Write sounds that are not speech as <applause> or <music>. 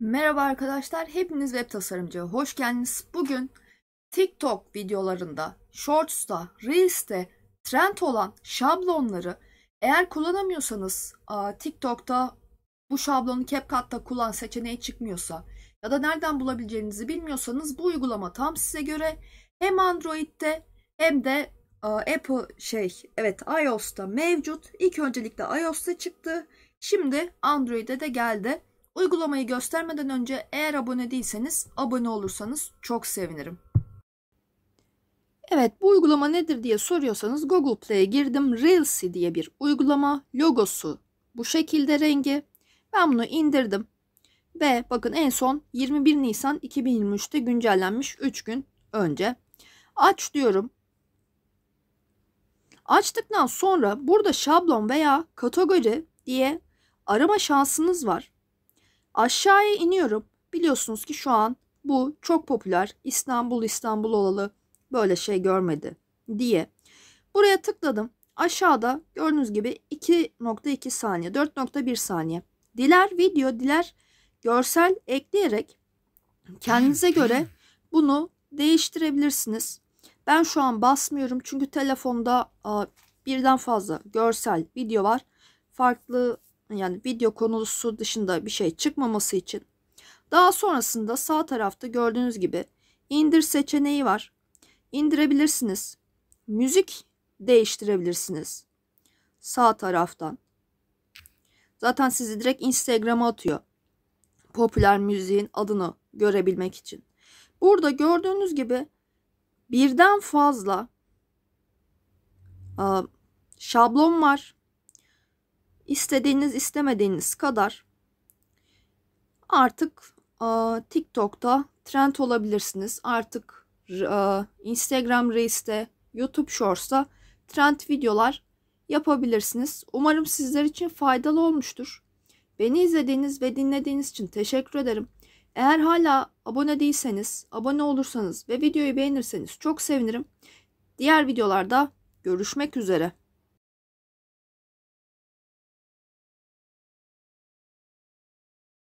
Merhaba arkadaşlar, hepiniz web tasarımcı. hoş geldiniz. Bugün TikTok videolarında, Shorts'ta, Reels'te trend olan şablonları eğer kullanamıyorsanız TikTok'ta bu şablonu CapCut'ta kullan seçeneği çıkmıyorsa ya da nereden bulabileceğinizi bilmiyorsanız bu uygulama tam size göre hem Android'de hem de Apple şey evet iOS'ta mevcut. İlk öncelikle iOS'ta çıktı. Şimdi Android'e de geldi. Uygulamayı göstermeden önce eğer abone değilseniz abone olursanız çok sevinirim. Evet bu uygulama nedir diye soruyorsanız Google Play'e girdim. Reels'i diye bir uygulama. Logosu bu şekilde rengi. Ben bunu indirdim. Ve bakın en son 21 Nisan 2023'te güncellenmiş 3 gün önce. Aç diyorum. Açtıktan sonra burada şablon veya kategori diye arama şansınız var. Aşağıya iniyorum. Biliyorsunuz ki şu an bu çok popüler. İstanbul İstanbul olalı böyle şey görmedi diye. Buraya tıkladım. Aşağıda gördüğünüz gibi 2.2 saniye, 4.1 saniye. Diler video, diler görsel ekleyerek kendinize göre <laughs> bunu değiştirebilirsiniz. Ben şu an basmıyorum çünkü telefonda birden fazla görsel video var. Farklı yani video konusu dışında bir şey çıkmaması için daha sonrasında sağ tarafta gördüğünüz gibi indir seçeneği var. İndirebilirsiniz. Müzik değiştirebilirsiniz. Sağ taraftan. Zaten sizi direkt Instagram'a atıyor. Popüler müziğin adını görebilmek için. Burada gördüğünüz gibi birden fazla şablon var istediğiniz istemediğiniz kadar artık e, TikTok'ta trend olabilirsiniz. Artık e, Instagram Reels'te, YouTube Shorts'ta trend videolar yapabilirsiniz. Umarım sizler için faydalı olmuştur. Beni izlediğiniz ve dinlediğiniz için teşekkür ederim. Eğer hala abone değilseniz, abone olursanız ve videoyu beğenirseniz çok sevinirim. Diğer videolarda görüşmek üzere.